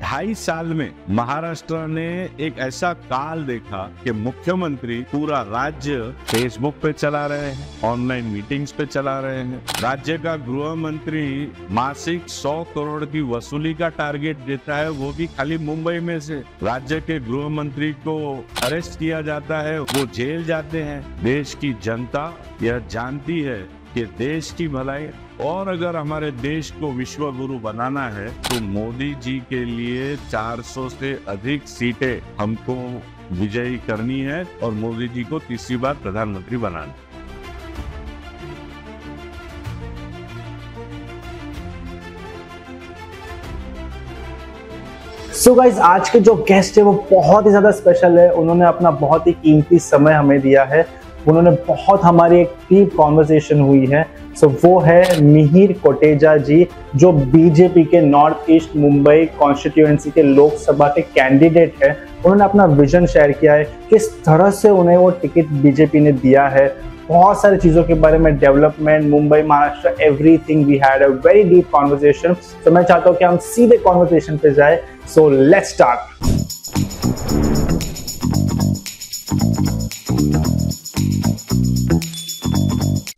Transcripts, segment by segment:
ढाई साल में महाराष्ट्र ने एक ऐसा काल देखा कि मुख्यमंत्री पूरा राज्य फेसबुक पे चला रहे हैं ऑनलाइन मीटिंग्स पे चला रहे हैं राज्य का गृह मंत्री मासिक 100 करोड़ की वसूली का टारगेट देता है वो भी खाली मुंबई में से राज्य के गृह मंत्री को अरेस्ट किया जाता है वो जेल जाते हैं देश की जनता यह जानती है कि देश की भलाई और अगर हमारे देश को विश्व गुरु बनाना है तो मोदी जी के लिए 400 से अधिक सीटें हमको विजयी करनी है और मोदी जी को तीसरी बार प्रधानमंत्री बनाना है सो so गाइज आज के जो गेस्ट है वो बहुत ही ज्यादा स्पेशल है उन्होंने अपना बहुत ही कीमती समय हमें दिया है उन्होंने बहुत हमारी एक डीप कॉन्वर्सेशन हुई है सो so, वो है मिहिर कोटेजा जी जो बीजेपी के नॉर्थ ईस्ट मुंबई कॉन्स्टिट्यूएंसी के लोकसभा के कैंडिडेट है उन्होंने अपना विजन शेयर किया है किस तरह से उन्हें वो टिकट बीजेपी ने दिया है बहुत सारी चीज़ों के बारे में development Mumbai Maharashtra everything we had a very deep conversation तो मैं चाहता हूँ कि हम सीधे कॉन्वर्जेशन पे जाए so let's start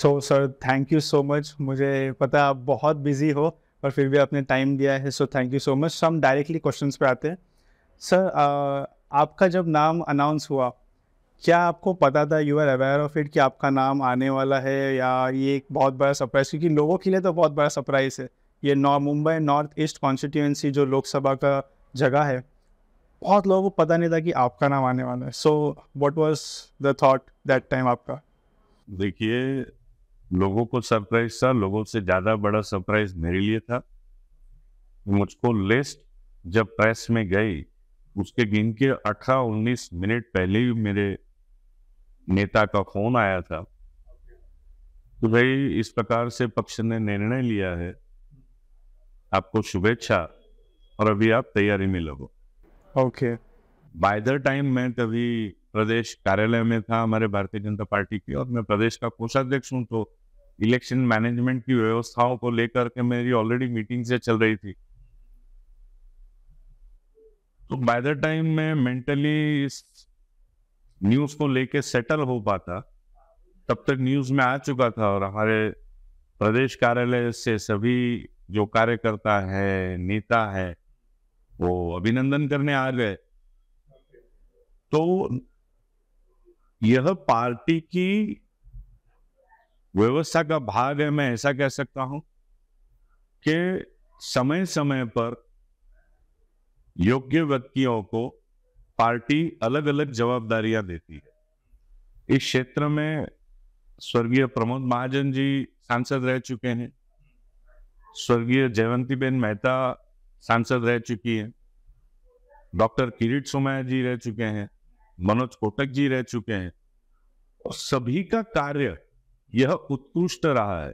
so sir thank you so much मुझे पता आप बहुत बिजी हो पर फिर भी आपने टाइम दिया है so thank you so much हम डायरेक्टली क्वेश्चन पे आते हैं सर आपका जब नाम अनाउंस हुआ क्या आपको पता था you are aware of it कि आपका नाम आने वाला है या ये एक बहुत बड़ा सरप्राइज क्योंकि लोगों के लिए तो बहुत बड़ा सरप्राइज़ है ये नॉ मुंबई नॉर्थ ईस्ट कॉन्स्टिट्यूंसी जो लोकसभा का जगह है बहुत लोगों को पता नहीं था कि आपका नाम आने वाला है so what was the thought that time आपका देखिए लोगों को सरप्राइज था लोगों से ज़्यादा बड़ा सरप्राइज मेरे लिए था मुझको लिस्ट जब प्रेस में गई उसके गिन के अठारह उन्नीस मिनट पहले ही मेरे नेता का फोन आया था तो भाई इस प्रकार से पक्ष ने निर्णय लिया है आपको शुभेच्छा और अभी आप तैयारी में लगो ओके बाय द टाइम मैं तभी प्रदेश कार्यालय में था हमारे भारतीय जनता पार्टी की और मैं प्रदेश का कोषाध्यक्ष हूँ तो इलेक्शन मैनेजमेंट की व्यवस्थाओं को लेकर के मेरी ऑलरेडी मीटिंग से चल रही थी तो बाय द टाइम मैं मेंटली इस न्यूज को लेके सेटल हो पाता तब तक न्यूज में आ चुका था और हमारे प्रदेश कार्यालय से सभी जो कार्यकर्ता है नेता है वो अभिनंदन करने आ गए तो यह पार्टी की व्यवस्था का भाग है मैं ऐसा कह सकता हूं कि समय समय पर योग्य व्यक्तियों को पार्टी अलग अलग जवाबदारियां देती है इस क्षेत्र में स्वर्गीय प्रमोद महाजन जी सांसद रह चुके हैं स्वर्गीय जयवंती बेन मेहता सांसद रह चुकी हैं डॉक्टर किरीट सोमैया जी रह चुके हैं मनोज कोटक जी रह चुके हैं और सभी का कार्य यह उत्कृष्ट रहा है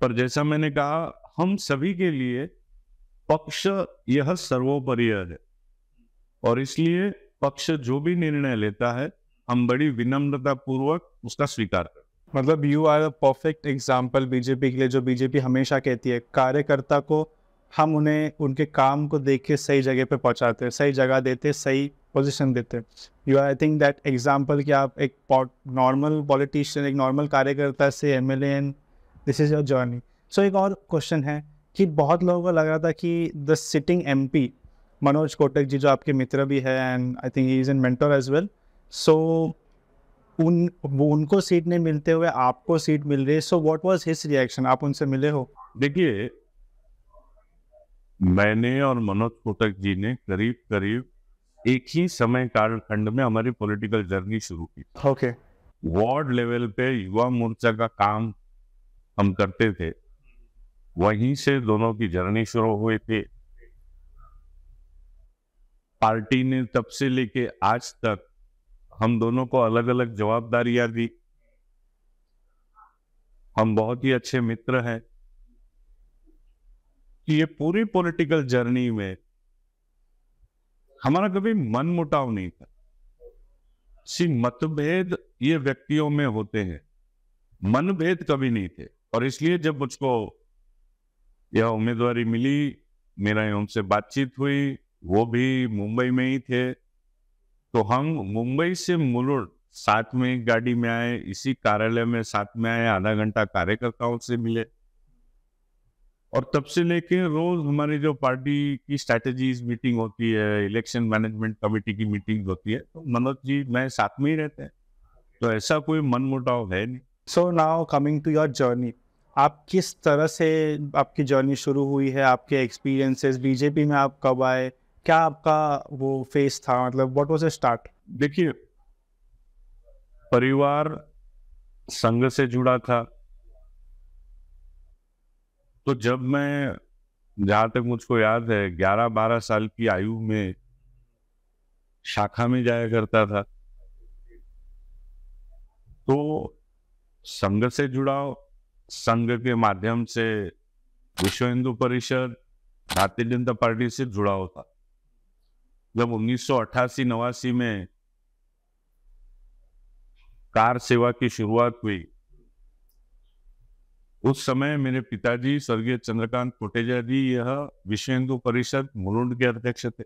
पर जैसा मैंने कहा हम सभी के लिए पक्ष यह सर्वोपरि है और इसलिए पक्ष जो भी निर्णय लेता है हम बड़ी विनम्रता पूर्वक उसका स्वीकार करते मतलब you are a perfect example BJP के लिए जो बीजेपी हमेशा कहती है कार्यकर्ता को हम उन्हें उनके काम को देख के सही जगह पे पहुंचाते हैं सही जगह देते हैं सही पोजीशन देते हैं you I think that example कि आप एक नॉर्मल पॉलिटिशियन एक नॉर्मल कार्यकर्ता से M L and this is your journey so एक और क्वेश्चन है कि बहुत लोगों को लग रहा था कि the sitting M P Manoj Kotak ji जो आपके मित्र भी है and I think he is an mentor as well so उन वो उनको सीट नहीं मिलते हुए आपको सीट मिल रही है so what was his reaction आप उनसे मिले हो देखिए मैंने और मनोज कोटक जी ने करीब करीब एक ही समय कालखंड में हमारी पॉलिटिकल जर्नी शुरू की ओके वार्ड लेवल पे युवा मोर्चा का काम हम करते थे वहीं से दोनों की जर्नी शुरू हुई थी पार्टी ने तब से लेके आज तक हम दोनों को अलग अलग जवाबदारियां दी हम बहुत ही अच्छे मित्र हैं कि ये पूरी पॉलिटिकल जर्नी में हमारा कभी मन मुटाव नहीं था सी मतभेद ये व्यक्तियों में होते हैं मनभेद कभी नहीं थे और इसलिए जब मुझको यह उम्मीदवारी मिली मेरा उनसे बातचीत हुई वो भी मुंबई में ही थे तो हम मुंबई से मुलुड़ साथ में गाड़ी में आए इसी कार्यालय में साथ में आए आधा घंटा कार्यकर्ताओं से मिले और तब से लेके रोज हमारी जो पार्टी की स्ट्रैटेजीज मीटिंग होती है इलेक्शन मैनेजमेंट कमेटी की मीटिंग होती है तो मनोज जी मैं साथ में ही रहते हैं तो ऐसा कोई मन मुटाव है नहीं so now coming to your journey आप किस तरह से आपकी जर्नी शुरू हुई है आपके एक्सपीरियंसेस बीजेपी में आप कब आए क्या आपका वो फेस था मतलब व्हाट वाज स्टार्ट देखिए परिवार संघ से जुड़ा था तो जब मैं जहाँ तक मुझको याद है ग्यारह बारह साल की आयु में शाखा में जाया करता था तो संघ से जुड़ाव संघ के माध्यम से विश्व हिंदू परिषद भारतीय जनता पार्टी से जुड़ाव था जब उन्नीस सौ अट्ठासी नवासी में कार सेवा की शुरुआत हुई उस समय मेरे पिताजी स्वर्गीय चंद्रकांत कोटेजा जी यह विश्व हिंदू परिषद मुरुंड के अध्यक्ष थे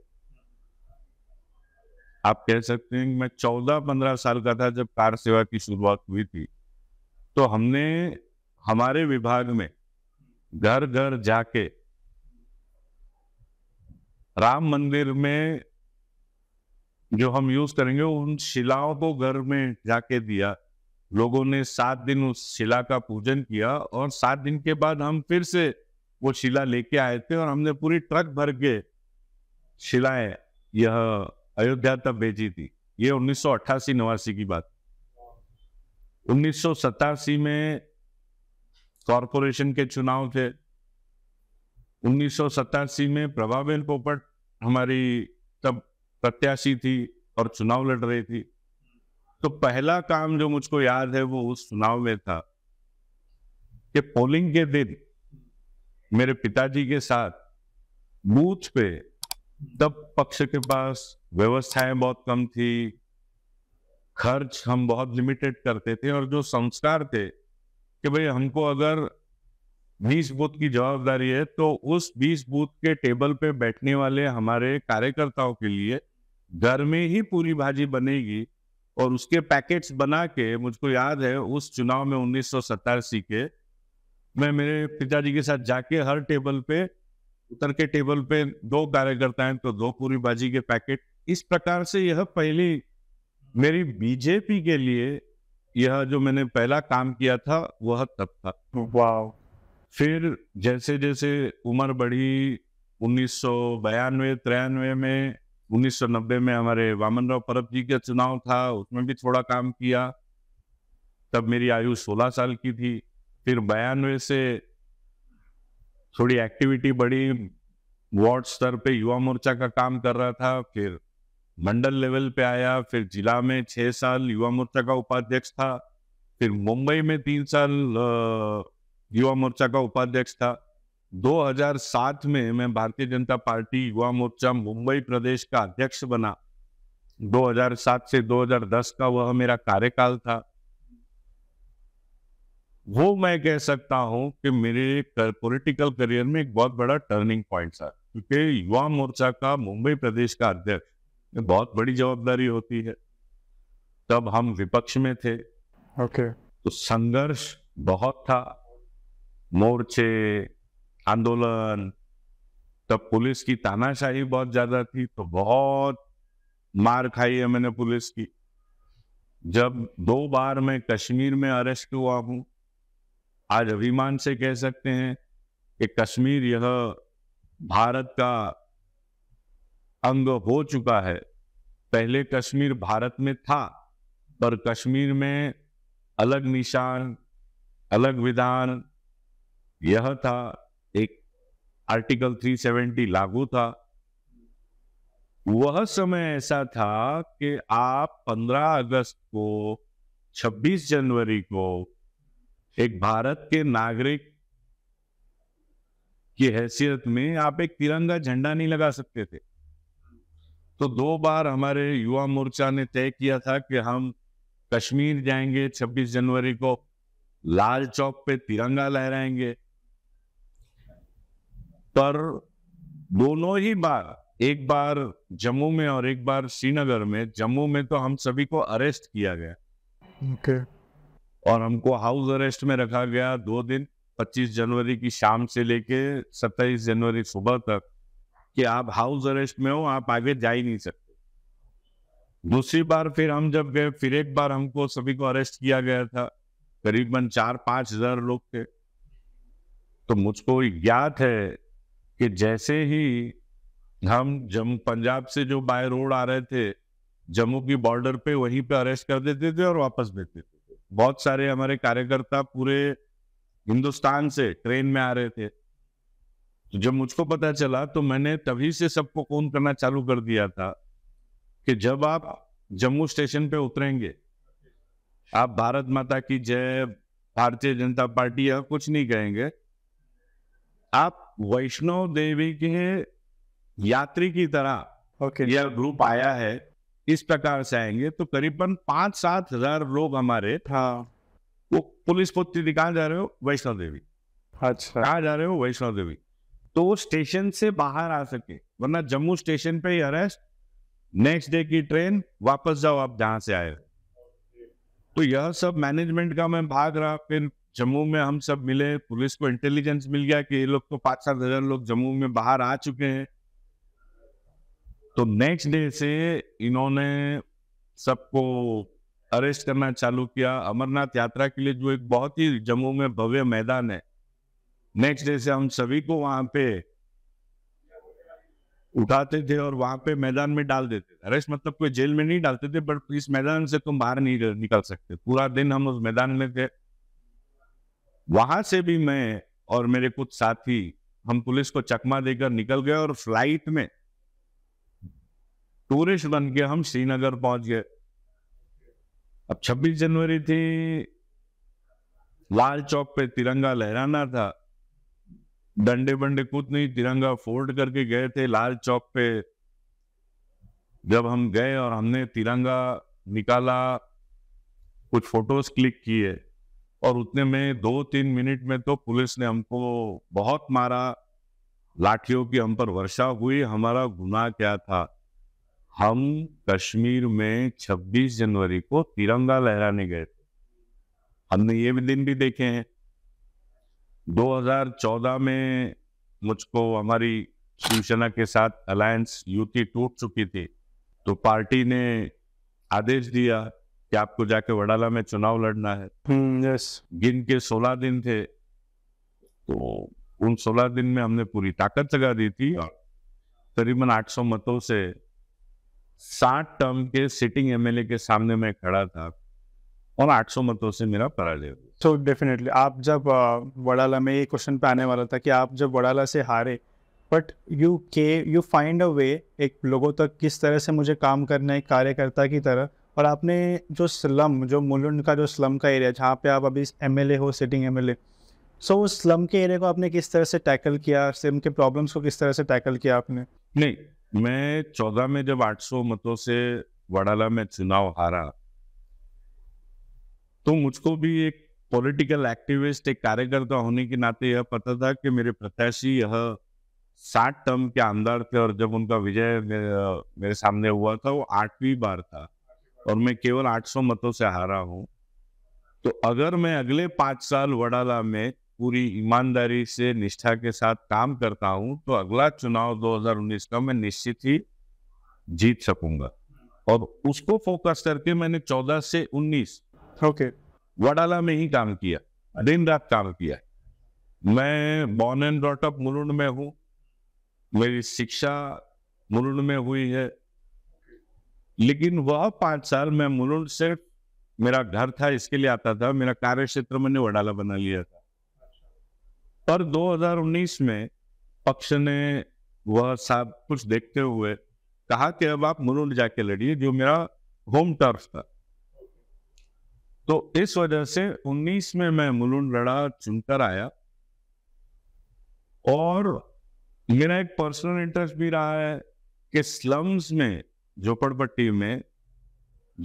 आप कह सकते हैं कि मैं चौदह पंद्रह साल का था जब कार सेवा की शुरुआत हुई थी तो हमने हमारे विभाग में घर घर जाके राम मंदिर में जो हम यूज करेंगे उन शिलाओं को घर में जाके दिया लोगों ने सात दिन उस शिला का पूजन किया और सात दिन के बाद हम फिर से वो शिला लेके आए थे और हमने पूरी ट्रक भर के शिलाएं यह अयोध्या तक भेजी थी ये उन्नीस सौ अट्ठासी नवासी की बात उन्नीस सतासी में कॉरपोरेशन के चुनाव थे उन्नीस सौ सतासी में प्रभाबेन पोपट हमारी तब प्रत्याशी थी और चुनाव लड़ रही थी तो पहला काम जो मुझको याद है वो उस चुनाव में था कि पोलिंग के दिन मेरे पिताजी के साथ बूथ पे तब पक्ष के पास व्यवस्थाएं बहुत कम थी खर्च हम बहुत लिमिटेड करते थे और जो संस्कार थे कि भाई हमको अगर बीस बूथ की जवाबदारी है तो उस बीस बूथ के टेबल पे बैठने वाले हमारे कार्यकर्ताओं के लिए घर में ही पूरी भाजी बनेगी और उसके पैकेट्स बना के मुझको याद है उस चुनाव में उन्नीस के मैं मेरे पिताजी के साथ जाके हर टेबल पे उतर के टेबल पे दो कार्यकर्ता हैं तो दो पूरी बाजी के पैकेट इस प्रकार से यह पहली मेरी बीजेपी के लिए यह जो मैंने पहला काम किया था वह तब था वाह फिर जैसे जैसे उम्र बढ़ी उन्नीस सौ बयानवे में उन्नीस में हमारे वामन राव परब जी का चुनाव था उसमें भी थोड़ा काम किया तब मेरी आयु 16 साल की थी फिर बयानवे से थोड़ी एक्टिविटी बढ़ी वार्ड स्तर पे युवा मोर्चा का काम कर रहा था फिर मंडल लेवल पे आया फिर जिला में छह साल युवा मोर्चा का उपाध्यक्ष था फिर मुंबई में तीन साल युवा मोर्चा का उपाध्यक्ष था 2007 में मैं भारतीय जनता पार्टी युवा मोर्चा मुंबई प्रदेश का अध्यक्ष बना 2007 से 2010 का वह मेरा कार्यकाल था वो मैं कह सकता हूं कि मेरे कर, पॉलिटिकल करियर में एक बहुत बड़ा टर्निंग पॉइंट था क्योंकि युवा मोर्चा का मुंबई प्रदेश का अध्यक्ष बहुत बड़ी जवाबदारी होती है तब हम विपक्ष में थे ओके okay. तो संघर्ष बहुत था मोर्चे आंदोलन तब पुलिस की तानाशाही बहुत ज्यादा थी तो बहुत मार खाई है मैंने पुलिस की जब दो बार मैं कश्मीर में अरेस्ट हुआ हूं आज अभिमान से कह सकते हैं कि कश्मीर यह भारत का अंग हो चुका है पहले कश्मीर भारत में था पर कश्मीर में अलग निशान अलग विधान यह था आर्टिकल 370 लागू था वह समय ऐसा था कि आप 15 अगस्त को 26 जनवरी को एक भारत के नागरिक की हैसियत में आप एक तिरंगा झंडा नहीं लगा सकते थे तो दो बार हमारे युवा मोर्चा ने तय किया था कि हम कश्मीर जाएंगे 26 जनवरी को लाल चौक पे तिरंगा लहराएंगे पर दोनों ही बार एक बार जम्मू में और एक बार श्रीनगर में जम्मू में तो हम सभी को अरेस्ट किया गया okay. और हमको हाउस अरेस्ट में रखा गया दो दिन 25 जनवरी की शाम से लेके 27 जनवरी सुबह तक कि आप हाउस अरेस्ट में हो आप आगे जा ही नहीं सकते दूसरी बार फिर हम जब गए फिर एक बार हमको सभी को अरेस्ट किया गया था करीबन चार पांच हजार लोग थे तो मुझको ज्ञात है कि जैसे ही हम जम पंजाब से जो बाय रोड आ रहे थे जम्मू की बॉर्डर पे वहीं पे अरेस्ट कर देते थे और वापस भेज देते थे बहुत सारे हमारे कार्यकर्ता पूरे हिंदुस्तान से ट्रेन में आ रहे थे तो जब मुझको पता चला तो मैंने तभी से सबको फोन करना चालू कर दिया था कि जब आप जम्मू स्टेशन पे उतरेंगे आप भारत माता की जय भारतीय जनता पार्टी या कुछ नहीं कहेंगे आप वैष्णो देवी के यात्री की तरह okay. यह ग्रुप आया है इस प्रकार से आएंगे तो करीबन पांच सात हजार लोग हमारे था हाँ। वो पुलिस को कहा जा रहे हो वैष्णो देवी अच्छा कहा जा रहे हो वैष्णो देवी तो वो स्टेशन से बाहर आ सके वरना जम्मू स्टेशन पे ही अरेस्ट नेक्स्ट डे की ट्रेन वापस जाओ आप जहां से आए तो यह सब मैनेजमेंट का मैं भाग रहा फिर जम्मू में हम सब मिले पुलिस को इंटेलिजेंस मिल गया कि ये लोग तो पांच सात हजार लोग जम्मू में बाहर आ चुके हैं तो नेक्स्ट डे से इन्होंने सबको अरेस्ट करना चालू किया अमरनाथ यात्रा के लिए जो एक बहुत ही जम्मू में भव्य मैदान है नेक्स्ट डे से हम सभी को वहां पे उठाते थे और वहां पे मैदान में डाल देते थे अरेस्ट मतलब कोई जेल में नहीं डालते थे बट इस मैदान से तुम बाहर नहीं निकल सकते पूरा दिन हम उस मैदान में थे वहां से भी मैं और मेरे कुछ साथी हम पुलिस को चकमा देकर निकल गए और फ्लाइट में टूरिस्ट बन के हम श्रीनगर पहुंच गए अब 26 जनवरी थी लाल चौक पे तिरंगा लहराना था डंडे बंडे कुछ नहीं तिरंगा फोल्ड करके गए थे लाल चौक पे जब हम गए और हमने तिरंगा निकाला कुछ फोटोज क्लिक किए और उतने में दो तीन मिनट में तो पुलिस ने हमको बहुत मारा लाठियों की हम पर वर्षा हुई हमारा गुनाह क्या था हम कश्मीर में 26 जनवरी को तिरंगा लहराने गए थे हमने ये भी दिन भी देखे हैं 2014 में मुझको हमारी शिवसेना के साथ अलायंस युति टूट चुकी थी तो पार्टी ने आदेश दिया कि आपको जाके वडाला में चुनाव लड़ना है यस हम्म, गिन के सोलह दिन थे तो उन सोलह दिन में हमने पूरी ताकत लगा दी थी और करीबन 800 मतों से साठ टर्म के सिटिंग एमएलए के सामने मैं खड़ा था और 800 मतों से मेरा पराजय हुआ तो डेफिनेटली आप जब वडाला में एक क्वेश्चन पे आने वाला था कि आप जब वडाला से हारे बट यू के यू फाइंड अ वे एक लोगों तक किस तरह से मुझे काम करना है कार्यकर्ता की तरह और आपने जो स्लम जो मुलुंड का जो स्लम का एरिया जहाँ पे आप अभी एम हो सिटिंग एम सो उस स्लम के एरिया को आपने किस तरह से टैकल किया स्लम के प्रॉब्लम्स को किस तरह से टैकल किया आपने नहीं मैं चौदह में जब सौ मतों से वडाला में चुनाव हारा तो मुझको भी एक पॉलिटिकल एक्टिविस्ट एक कार्यकर्ता होने के नाते यह पता था कि मेरे प्रत्याशी यह साठ टर्म के आमदार थे और जब उनका विजय मेरे, मेरे सामने हुआ था वो आठवीं बार था और मैं केवल 800 मतों से हारा हूं तो अगर मैं अगले पांच साल वडाला में पूरी ईमानदारी से निष्ठा के साथ काम करता हूं तो अगला चुनाव 2019 का मैं निश्चित ही जीत सकूंगा और उसको फोकस करके मैंने 14 से 19 ओके वडाला में ही काम किया दिन रात काम किया मैं born and brought up Mulund में हूं मेरी शिक्षा मुरुंड में हुई है लेकिन वह पांच साल मैं मुलुंड से मेरा घर था इसके लिए आता था मेरा कार्य क्षेत्र मैंने वडाला बना लिया था पर 2019 में पक्ष ने वह सब कुछ देखते हुए कहा कि अब आप मुलुंड जाके लड़िए जो मेरा होम टर्फ था तो इस वजह से 19 में मैं मुलुंड लड़ा चुनकर आया और मेरा एक पर्सनल इंटरेस्ट भी रहा है कि स्लम्स में झोपड़पट्टी में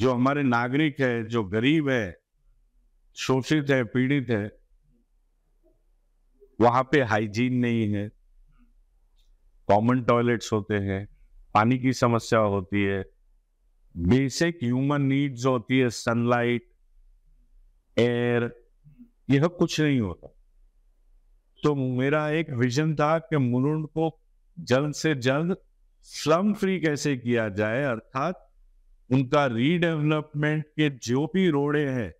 जो हमारे नागरिक है जो गरीब है शोषित है पीड़ित है वहां पे हाइजीन नहीं है कॉमन टॉयलेट्स होते हैं पानी की समस्या होती है बेसिक ह्यूमन नीड्स होती है सनलाइट एयर यह कुछ नहीं होता तो मेरा एक विजन था कि मुरुंड को जल्द से जल्द स्लम फ्री कैसे किया जाए अर्थात उनका रीडेवलपमेंट के जो भी रोड़े हैं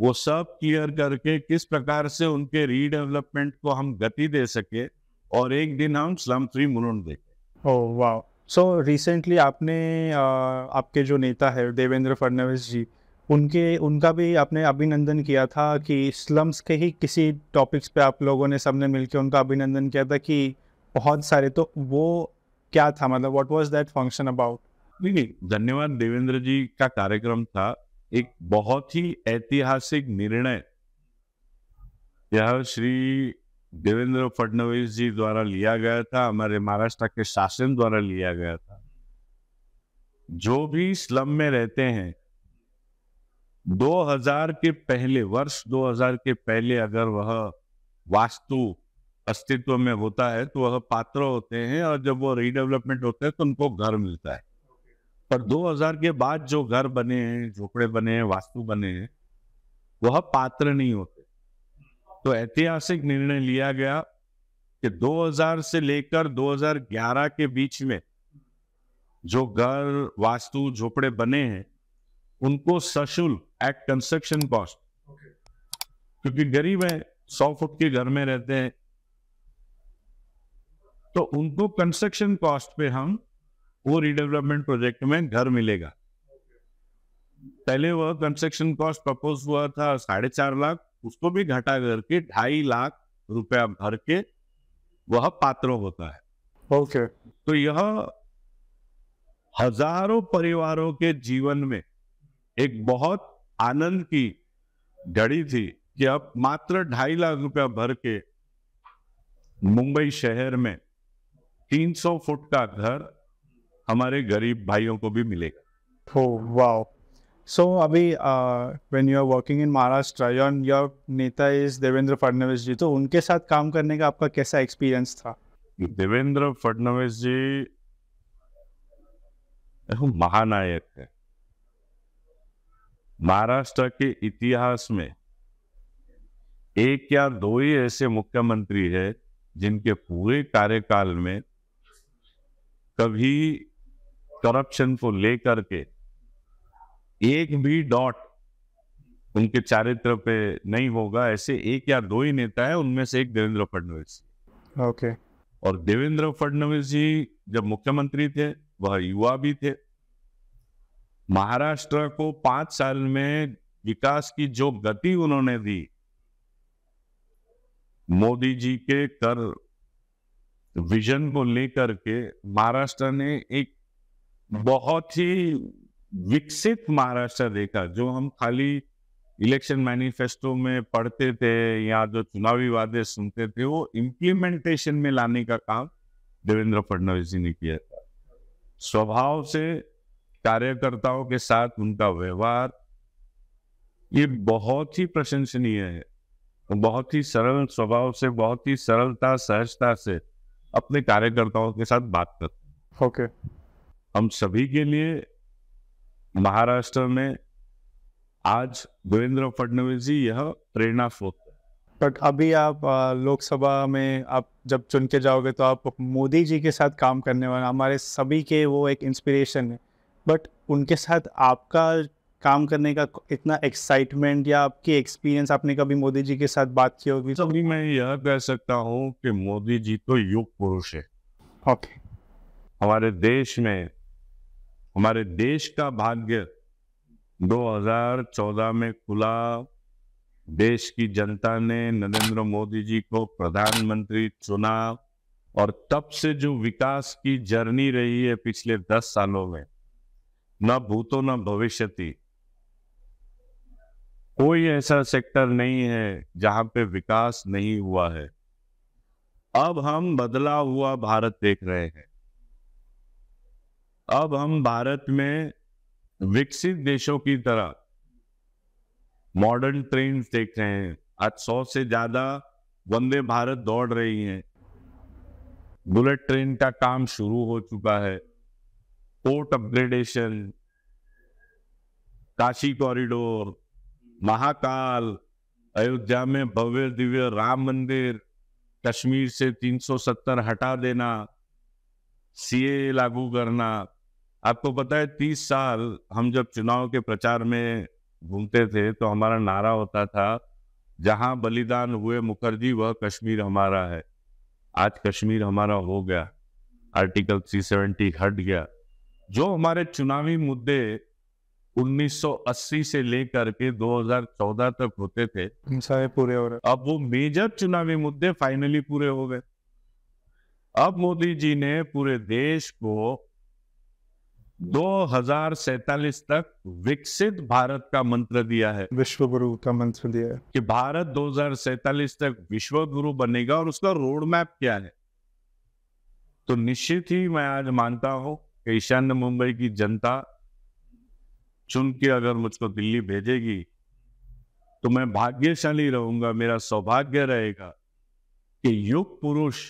वो सब क्लियर करके किस प्रकार से उनके रीडेवलपमेंट को हम गति दे सके और एक दिन हम स्लम फ्री मुरुंड देखें ओ वाह सो रिसेंटली आपने आ, आपके जो नेता है देवेंद्र फडणवीस जी उनके उनका भी आपने अभिनंदन किया था कि स्लम्स के ही किसी टॉपिक्स पे आप लोगों ने सबने मिलकर उनका अभिनंदन किया था कि बहुत सारे तो वो क्या था मतलब what was that function about नहीं धन्यवाद देवेंद्र जी का कार्यक्रम था एक बहुत ही ऐतिहासिक निर्णय यह श्री देवेंद्र फडणवीस जी द्वारा लिया गया था हमारे महाराष्ट्र के शासन द्वारा लिया गया था जो भी स्लम में रहते हैं 2000 के पहले वर्ष 2000 के पहले अगर वह वास्तु अस्तित्व में होता है तो वह पात्र होते हैं और जब वो रीडेवलपमेंट होते हैं तो उनको घर मिलता है पर 2000 के बाद जो घर बने हैं झोपड़े बने हैं वास्तु बने हैं वह पात्र नहीं होते तो ऐतिहासिक निर्णय लिया गया कि 2000 से लेकर 2011 के बीच में जो घर वास्तु झोपड़े बने हैं उनको सशुल्क एट कंस्ट्रक्शन कॉस्ट क्योंकि गरीब है सौ फुट के घर में रहते हैं तो उनको कंस्ट्रक्शन कॉस्ट पे हम वो रिडेवलपमेंट प्रोजेक्ट में घर मिलेगा पहले वह कंस्ट्रक्शन कॉस्ट प्रपोज हुआ था साढ़े चार लाख उसको भी घटा करके ढाई लाख रुपया भर के वह पात्र होता है ओके okay. तो यह हजारों परिवारों के जीवन में एक बहुत आनंद की घड़ी थी कि अब मात्र ढाई लाख रुपया भर के मुंबई शहर में 300 फुट का घर हमारे गरीब भाइयों को भी मिलेगा सो oh, अभी when you are working in Maharashtra and your नेता इज देवेंद्र फडणवीस जी तो उनके साथ काम करने का आपका कैसा एक्सपीरियंस था देवेंद्र फडणवीस जी महानायक है महाराष्ट्र के इतिहास में एक या दो ही ऐसे मुख्यमंत्री है जिनके पूरे कार्यकाल में कभी करप्शन को लेकर के एक भी डॉट उनके चारित्र पे नहीं होगा ऐसे एक या दो ही नेता है उनमें से एक देवेंद्र फडणवीस ओके और देवेंद्र फडणवीस जी जब मुख्यमंत्री थे वह युवा भी थे महाराष्ट्र को पांच साल में विकास की जो गति उन्होंने दी मोदी जी के कर विजन को लेकर के महाराष्ट्र ने एक बहुत ही विकसित महाराष्ट्र देखा जो हम खाली इलेक्शन मैनिफेस्टो में पढ़ते थे या जो चुनावी वादे सुनते थे वो इम्प्लीमेंटेशन में लाने का काम देवेंद्र फडणवीस जी ने किया था स्वभाव से कार्यकर्ताओं के साथ उनका व्यवहार ये बहुत ही प्रशंसनीय है बहुत ही सरल स्वभाव से बहुत ही सरलता सहजता से अपने कार्यकर्ताओं के साथ बात करते हैं ओके okay. हम सभी के लिए महाराष्ट्र में आज देवेंद्र फडणवीस जी यह प्रेरणा स्रोत बट अभी आप लोकसभा में आप जब चुन के जाओगे तो आप मोदी जी के साथ काम करने वाले हमारे सभी के वो एक इंस्पिरेशन है बट उनके साथ आपका काम करने का इतना एक्साइटमेंट या आपके एक्सपीरियंस आपने कभी मोदी जी के साथ बात की होगी तो मैं यह कह सकता हूँ कि मोदी जी तो युग पुरुष है ओके okay. हमारे देश में हमारे देश का भाग्य 2014 में खुला देश की जनता ने नरेंद्र मोदी जी को प्रधानमंत्री चुना और तब से जो विकास की जर्नी रही है पिछले दस सालों में न भूतो न भविष्यति कोई ऐसा सेक्टर नहीं है जहां पे विकास नहीं हुआ है अब हम बदला हुआ भारत देख रहे हैं अब हम भारत में विकसित देशों की तरह मॉडर्न ट्रेन देख रहे हैं आज सौ से ज्यादा वंदे भारत दौड़ रही हैं बुलेट ट्रेन का काम शुरू हो चुका है port upgradation Kashi corridor Mahakal Ayodhya में भव्य दिव्य राम मंदिर कश्मीर से 370 हटा देना सीए लागू करना आपको पता है तीस साल हम जब चुनाव के प्रचार में घूमते थे तो हमारा नारा होता था जहां बलिदान हुए मुखर्जी वह कश्मीर हमारा है आज कश्मीर हमारा हो गया आर्टिकल 370 हट गया जो हमारे चुनावी मुद्दे 1980 से लेकर के 2014 तक होते थे सारे पूरे हो रहे अब वो मेजर चुनावी मुद्दे फाइनली पूरे हो गए अब मोदी जी ने पूरे देश को दो हजार तक विकसित भारत का मंत्र दिया है विश्व गुरु का मंत्र दिया है कि भारत दो हजार तक विश्व गुरु बनेगा और उसका रोड मैप क्या है तो निश्चित ही मैं आज मानता हूं कि ईशान्य मुंबई की जनता चुन के अगर मुझको दिल्ली भेजेगी तो मैं भाग्यशाली रहूंगा मेरा सौभाग्य रहेगा कि युग पुरुष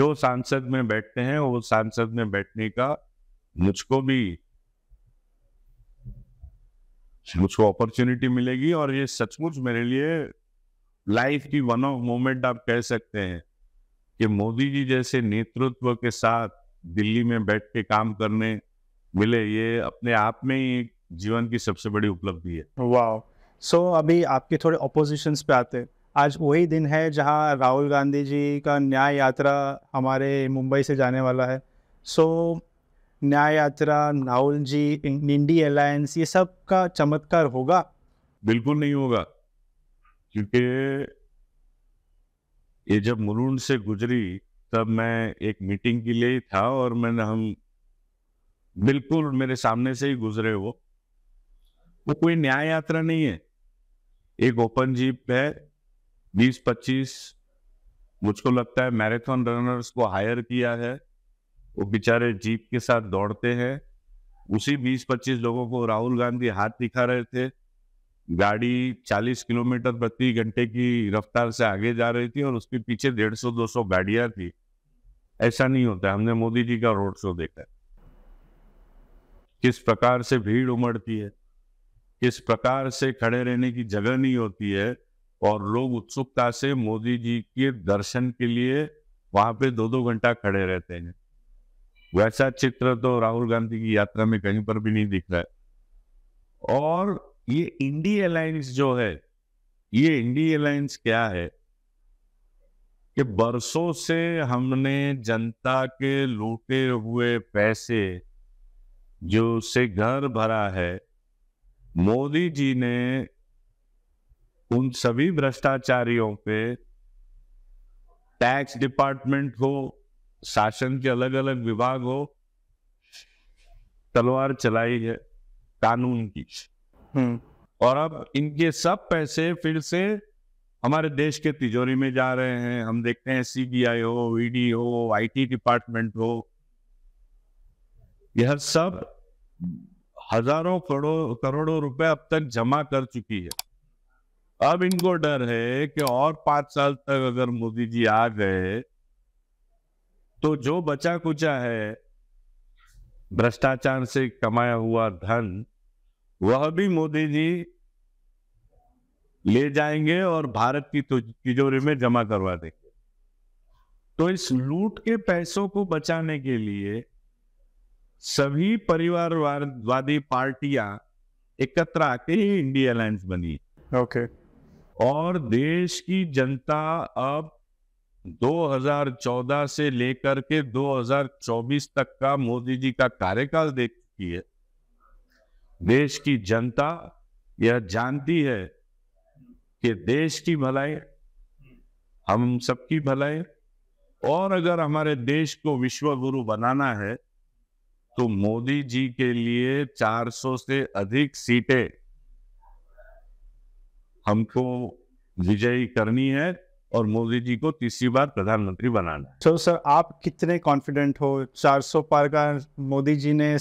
जो सांसद में बैठते हैं वो सांसद में बैठने का मुझको भी मुझको अपॉर्चुनिटी मिलेगी और ये सचमुच मेरे लिए लाइफ की वन ऑफ मोमेंट आप कह सकते हैं कि मोदी जी जैसे नेतृत्व के साथ दिल्ली में बैठ के काम करने मिले ये अपने आप में ही जीवन की सबसे बड़ी उपलब्धि है वाह सो so, अभी आपके थोड़े ऑपोजिशन पे आते हैं आज वही दिन है जहां राहुल गांधी जी का न्याय यात्रा हमारे मुंबई से जाने वाला है सो so, न्याय यात्रा राहुल जी इंडी अलायंस ये सब का चमत्कार होगा बिल्कुल नहीं होगा क्योंकि ये जब मुलुंड से गुजरी तब मैं एक मीटिंग के लिए ही था और मैंने हम बिल्कुल मेरे सामने से ही गुजरे वो वो कोई न्याय यात्रा नहीं है एक ओपन जीप है बीस पच्चीस मुझको लगता है मैराथन रनर्स को हायर किया है वो बेचारे जीप के साथ दौड़ते हैं उसी बीस पच्चीस लोगों को राहुल गांधी हाथ दिखा रहे थे गाड़ी चालीस किलोमीटर प्रति घंटे की रफ्तार से आगे जा रही थी और उसके पीछे डेढ़ सौ दो सौ गाड़ियां थी ऐसा नहीं होता हमने मोदी जी का रोड शो देखा है किस प्रकार से भीड़ उमड़ती है किस प्रकार से खड़े रहने की जगह नहीं होती है और लोग उत्सुकता से मोदी जी के दर्शन के लिए वहां पे दो दो घंटा खड़े रहते हैं वैसा चित्र तो राहुल गांधी की यात्रा में कहीं पर भी नहीं दिख रहा है और ये इंडी अलायंस जो है ये इंडी अलायंस क्या है कि बरसों से हमने जनता के लूटे हुए पैसे जो से घर भरा है मोदी जी ने उन सभी भ्रष्टाचारियों पे टैक्स डिपार्टमेंट हो शासन के अलग अलग विभाग हो तलवार चलाई है कानून की हम्म। और अब इनके सब पैसे फिर से हमारे देश के तिजोरी में जा रहे हैं हम देखते हैं सीबीआई हो ईडी e हो आईटी डिपार्टमेंट हो यह सब हजारों करोड़ करोड़ों रुपए अब तक जमा कर चुकी है अब इनको डर है कि और पांच साल तक अगर मोदी जी आ गए तो जो बचा कुचा है भ्रष्टाचार से कमाया हुआ धन वह भी मोदी जी ले जाएंगे और भारत की तो, तिजोरी में जमा करवा देंगे तो इस लूट के पैसों को बचाने के लिए सभी परिवारवादी पार्टियां एकत्र आके ही इंडिया अलायंस बनी ओके okay. और देश की जनता अब 2014 से लेकर के 2024 तक का मोदी जी का कार्यकाल देखती है देश की जनता यह जानती है कि देश की भलाई हम सबकी भलाई और अगर हमारे देश को विश्व गुरु बनाना है तो मोदी जी के लिए 400 से अधिक सीटें हमको विजयी करनी है और मोदी जी को तीसरी बार प्रधानमंत्री बनाना है सर आप कितने कॉन्फिडेंट हो 400 पार का मोदी जी ने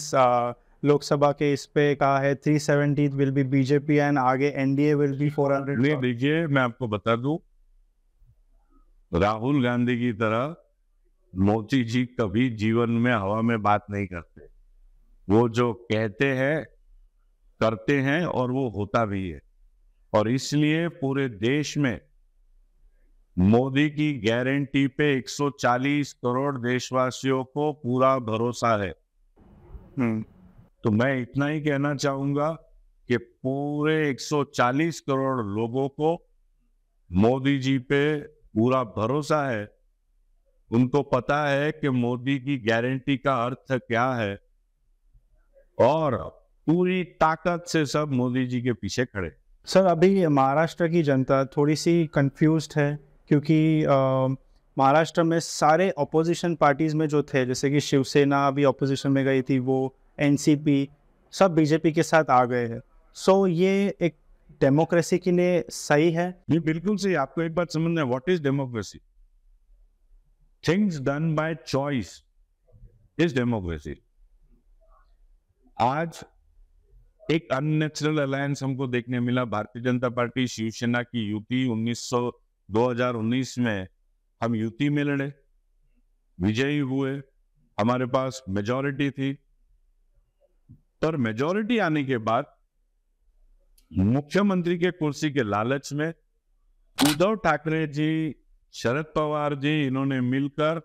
लोकसभा के इस पे कहा है three seventy will be BJP and आगे NDA will be four hundred देखिए मैं आपको बता दू राहुल गांधी की तरह मोती जी कभी जीवन में हवा में बात नहीं करते वो जो कहते हैं करते हैं और वो होता भी है और इसलिए पूरे देश में मोदी की गारंटी पे 140 करोड़ देशवासियों को पूरा भरोसा है हम्म। तो मैं इतना ही कहना चाहूंगा कि पूरे 140 करोड़ लोगों को मोदी जी पे पूरा भरोसा है उनको पता है कि मोदी की गारंटी का अर्थ क्या है और पूरी ताकत से सब मोदी जी के पीछे खड़े सर अभी महाराष्ट्र की जनता थोड़ी सी कंफ्यूज है क्योंकि महाराष्ट्र में सारे ऑपोजिशन पार्टीज में जो थे जैसे कि शिवसेना अभी अपोजिशन में गई थी वो एनसीपी सब बीजेपी के साथ आ गए हैं सो so, ये एक डेमोक्रेसी के लिए सही है ये बिल्कुल सही आपको एक बात समझना है what is democracy things done by choice is democracy आज एक अननेचुरल अलायंस हमको देखने मिला भारतीय जनता पार्टी शिवसेना की युति 1900 2019 में हम युति में लड़े विजयी हुए हमारे पास मेजोरिटी थी पर मेजोरिटी आने के बाद मुख्यमंत्री के कुर्सी के लालच में उद्धव ठाकरे जी शरद पवार जी इन्होंने मिलकर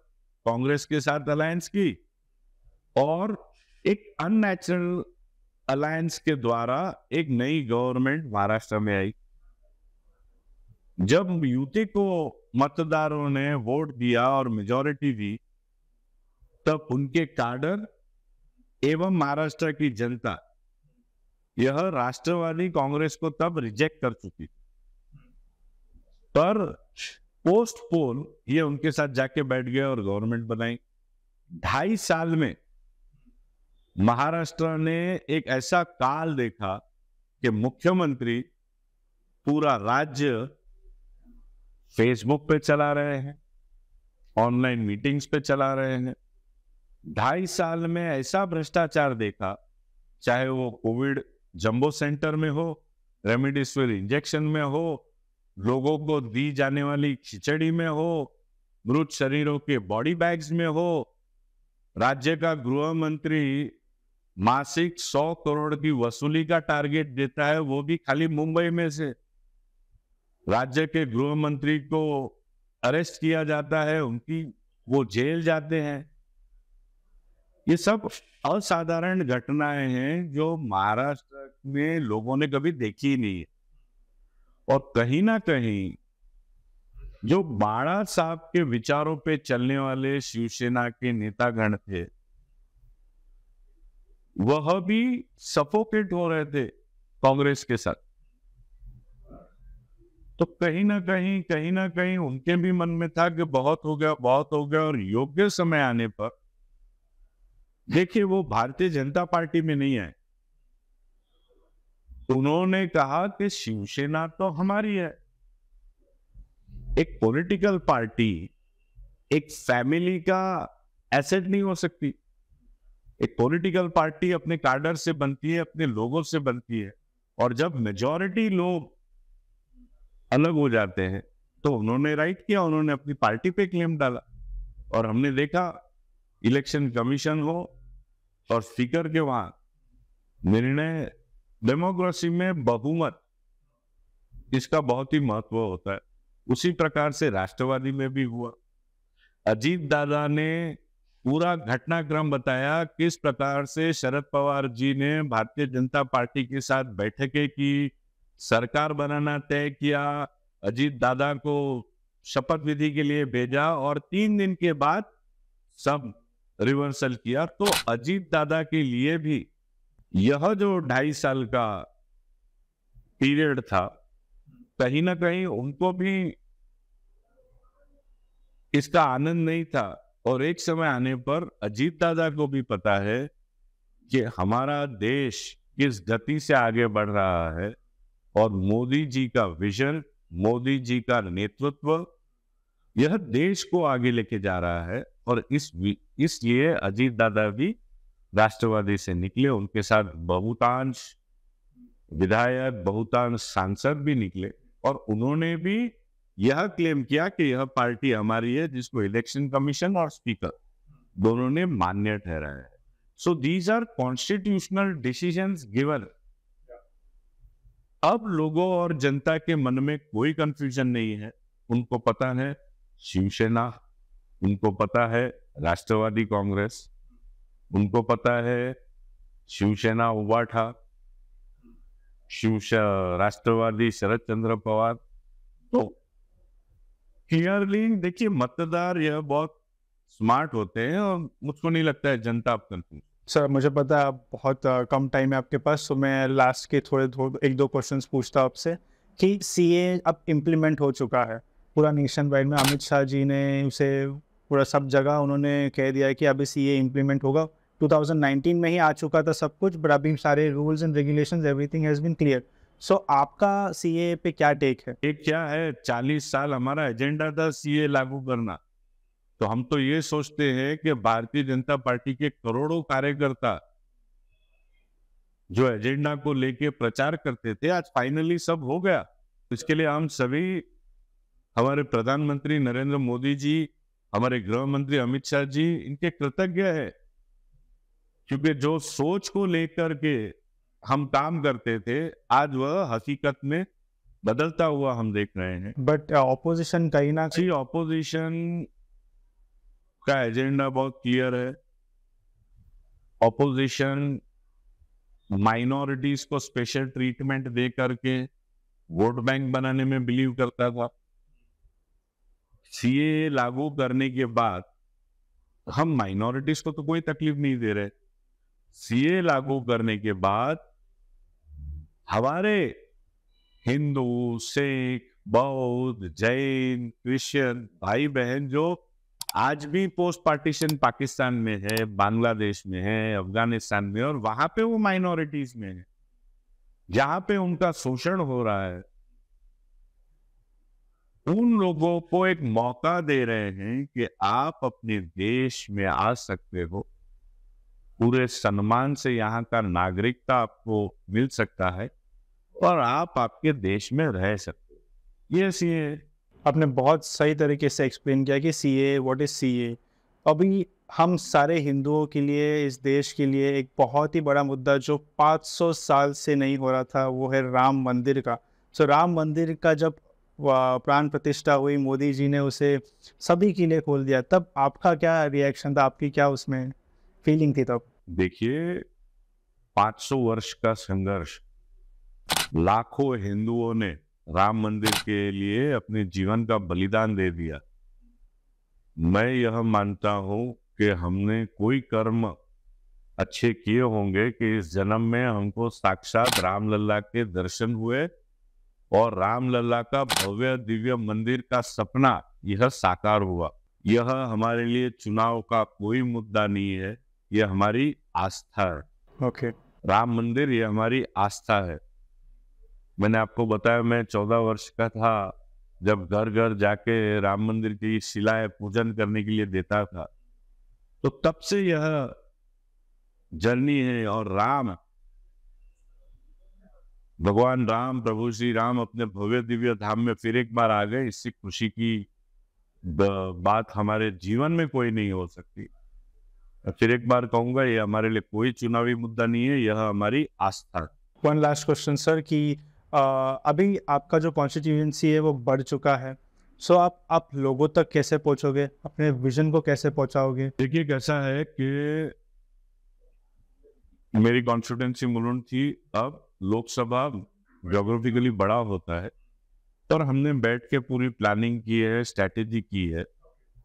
कांग्रेस के साथ अलायंस की और एक अननेचुरल अलायंस के द्वारा एक नई गवर्नमेंट महाराष्ट्र में आई जब युति को मतदारों ने वोट दिया और मेजोरिटी दी तब उनके कार्डर एवं महाराष्ट्र की जनता यह राष्ट्रवादी कांग्रेस को तब रिजेक्ट कर चुकी पर पोस्ट पोल ये उनके साथ जाके बैठ गए और गवर्नमेंट बनाई ढाई साल में महाराष्ट्र ने एक ऐसा काल देखा कि मुख्यमंत्री पूरा राज्य फेसबुक पे चला रहे हैं ऑनलाइन मीटिंग्स पे चला रहे हैं ढाई साल में ऐसा भ्रष्टाचार देखा चाहे वो कोविड जंबो सेंटर में हो रेमडेसिविर इंजेक्शन में हो लोगों को दी जाने वाली खिचड़ी में हो मृत शरीरों के बॉडी बैग्स में हो राज्य का गृह मंत्री मासिक सौ करोड़ की वसूली का टारगेट देता है वो भी खाली मुंबई में से राज्य के गृह मंत्री को अरेस्ट किया जाता है उनकी वो जेल जाते हैं ये सब असाधारण घटनाएं हैं जो महाराष्ट्र में लोगों ने कभी देखी ही नहीं है और कहीं ना कहीं जो बाड़ा साहब के विचारों पे चलने वाले शिवसेना के नेतागण थे वह भी सफोकेट हो रहे थे कांग्रेस के साथ तो कहीं ना कहीं कहीं ना कहीं उनके भी मन में था कि बहुत हो गया बहुत हो गया और योग्य समय आने पर देखिए वो भारतीय जनता पार्टी में नहीं आए उन्होंने कहा कि शिवसेना तो हमारी है एक पॉलिटिकल पार्टी एक फैमिली का एसेट नहीं हो सकती एक पॉलिटिकल पार्टी अपने कार्डर से बनती है अपने लोगों से बनती है और जब मेजोरिटी लोग अलग हो जाते हैं तो उन्होंने राइट किया उन्होंने अपनी पार्टी पे क्लेम डाला और हमने देखा इलेक्शन कमीशन हो और स्पीकर के वहां निर्णय डेमोक्रेसी में बहुमत इसका बहुत ही महत्व होता है उसी प्रकार से राष्ट्रवादी में भी हुआ अजीत दादा ने पूरा घटनाक्रम बताया किस प्रकार से शरद पवार जी ने भारतीय जनता पार्टी के साथ बैठकें की सरकार बनाना तय किया अजीत दादा को शपथ विधि के लिए भेजा और तीन दिन के बाद सब रिवर्सल किया तो अजीत दादा के लिए भी यह जो ढाई साल का पीरियड था कहीं ना कहीं उनको भी इसका आनंद नहीं था और एक समय आने पर अजीत दादा को भी पता है कि हमारा देश किस गति से आगे बढ़ रहा है और मोदी जी का विजन मोदी जी का नेतृत्व यह देश को आगे लेके जा रहा है और इस इसलिए अजीत दादा भी राष्ट्रवादी से निकले उनके साथ बहुतांश विधायक बहुतांश सांसद भी निकले और उन्होंने भी यह क्लेम किया कि यह पार्टी हमारी है जिसको इलेक्शन कमीशन और स्पीकर दोनों ने मान्य ठहराया है so these are constitutional decision given अब लोगों और जनता के मन में कोई कंफ्यूजन नहीं है उनको पता है शिवसेना उनको पता है राष्ट्रवादी कांग्रेस उनको पता है शिवसेना उबा था शिव राष्ट्रवादी शरद चंद्र पवार तो क्लियरली देखिए मतदार यह बहुत स्मार्ट होते हैं और मुझको नहीं लगता है जनता आप कंफ्यूज सर मुझे पता है आप बहुत कम टाइम है आपके पास तो मैं लास्ट के थोड़े थोड़े एक दो क्वेश्चन पूछता हूँ आपसे कि ए अब इम्प्लीमेंट हो चुका है पूरा नेशन वाइड में अमित शाह जी ने उसे पूरा सब जगह उन्होंने कह दिया है कि अभी सी ए इम्प्लीमेंट होगा 2019 में ही आ चुका था सब कुछ बट अभी सारे rules and regulation everything has been clear so आपका सी पे क्या टेक है एक क्या है चालीस साल हमारा एजेंडा था सी लागू करना तो हम तो ये सोचते हैं कि भारतीय जनता पार्टी के करोड़ों कार्यकर्ता जो एजेंडा को लेके प्रचार करते थे आज फाइनली सब हो गया तो इसके लिए हम सभी हमारे प्रधानमंत्री नरेंद्र मोदी जी हमारे गृह मंत्री अमित शाह जी इनके कृतज्ञ है क्योंकि जो सोच को लेकर के हम काम करते थे आज वह हकीकत में बदलता हुआ हम देख रहे हैं बट ऑपोजिशन uh, कहीं ना कहीं ऑपोजिशन का एजेंडा बहुत क्लियर है ऑपोजिशन माइनॉरिटीज को स्पेशल ट्रीटमेंट दे करके वोट बैंक बनाने में बिलीव करता था सीए लागू करने के बाद हम माइनॉरिटीज को तो कोई तकलीफ नहीं दे रहे सीए लागू करने के बाद हमारे हिंदू सिख बौद्ध जैन क्रिश्चियन भाई बहन जो आज भी पोस्ट पार्टीशन पाकिस्तान में है बांग्लादेश में है अफगानिस्तान में और वहां पे वो माइनॉरिटीज में है जहां पे उनका शोषण हो रहा है उन लोगों को एक मौका दे रहे हैं कि आप अपने देश में आ सकते हो पूरे सम्मान से यहाँ का नागरिकता आपको मिल सकता है और आप आपके देश में रह सकते ये सी ए आपने बहुत सही तरीके से एक्सप्लेन किया कि सी ए वॉट इज़ सी ए अभी हम सारे हिंदुओं के लिए इस देश के लिए एक बहुत ही बड़ा मुद्दा जो 500 साल से नहीं हो रहा था वो है राम मंदिर का सो so, राम मंदिर का जब प्राण प्रतिष्ठा हुई मोदी जी ने उसे सभी के लिए खोल दिया तब आपका क्या रिएक्शन था आपकी क्या उसमें फीलिंग थी तब देखिए 500 वर्ष का संघर्ष लाखों हिंदुओं ने राम मंदिर के लिए अपने जीवन का बलिदान दे दिया मैं यह मानता हूं कि हमने कोई कर्म अच्छे किए होंगे कि इस जन्म में हमको साक्षात रामलला के दर्शन हुए और रामलला का भव्य दिव्य मंदिर का सपना यह साकार हुआ यह हमारे लिए चुनाव का कोई मुद्दा नहीं है यह हमारी आस्था है ओके okay. राम मंदिर ये हमारी आस्था है मैंने आपको बताया मैं चौदह वर्ष का था जब घर घर जाके राम मंदिर की शिलाएं पूजन करने के लिए देता था तो तब से यह जर्नी है और राम भगवान राम प्रभु श्री राम अपने भव्य दिव्य धाम में फिर एक बार आ गए इससे खुशी की बात हमारे जीवन में कोई नहीं हो सकती फिर एक बार कहूंगा ये हमारे लिए कोई चुनावी मुद्दा नहीं है यह हमारी आस्था वन लास्ट क्वेश्चन सर कि आ, अभी आपका जो कॉन्स्टिट्यूएंसी है वो बढ़ चुका है सो आप आप लोगों तक कैसे पहुंचोगे अपने विजन को कैसे पहुंचाओगे देखिए कैसा है कि मेरी कॉन्स्टिट्यूंसी मुलून थी अब लोकसभा जोग्राफिकली बड़ा होता है और हमने बैठ के पूरी प्लानिंग की है स्ट्रैटेजी की है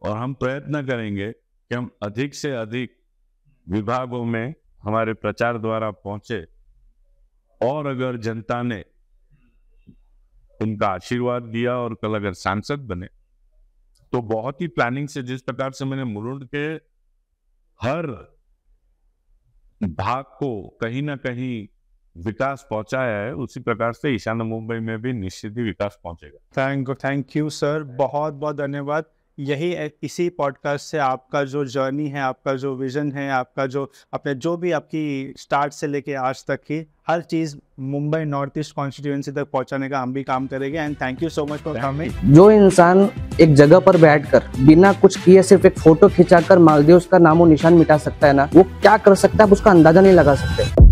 और हम प्रयत्न करेंगे कि हम अधिक से अधिक विभागों में हमारे प्रचार द्वारा पहुंचे और अगर जनता ने उनका आशीर्वाद दिया और कल अगर सांसद बने तो बहुत ही प्लानिंग से जिस प्रकार से मैंने मुरुंड के हर भाग को कहीं ना कहीं विकास पहुंचाया है उसी प्रकार से ईशान मुंबई में भी निश्चित ही विकास पहुंचेगा थैंक थैंक यू सर बहुत बहुत धन्यवाद यही इसी पॉडकास्ट से आपका जो जर्नी है आपका जो विज़न है आपका जो अपने जो भी आपकी स्टार्ट से लेके आज तक की हर चीज़ मुंबई नॉर्थ ईस्ट कॉन्स्टिट्यूएंसी तक पहुंचाने का हम भी काम करेंगे and thank you so much for coming जो इंसान एक जगह पर बैठकर बिना कुछ किए सिर्फ एक फोटो खिंचाकर मालदीव का नामो निशान मिटा सकता है ना वो क्या कर सकता है उसका अंदाजा नहीं लगा सकते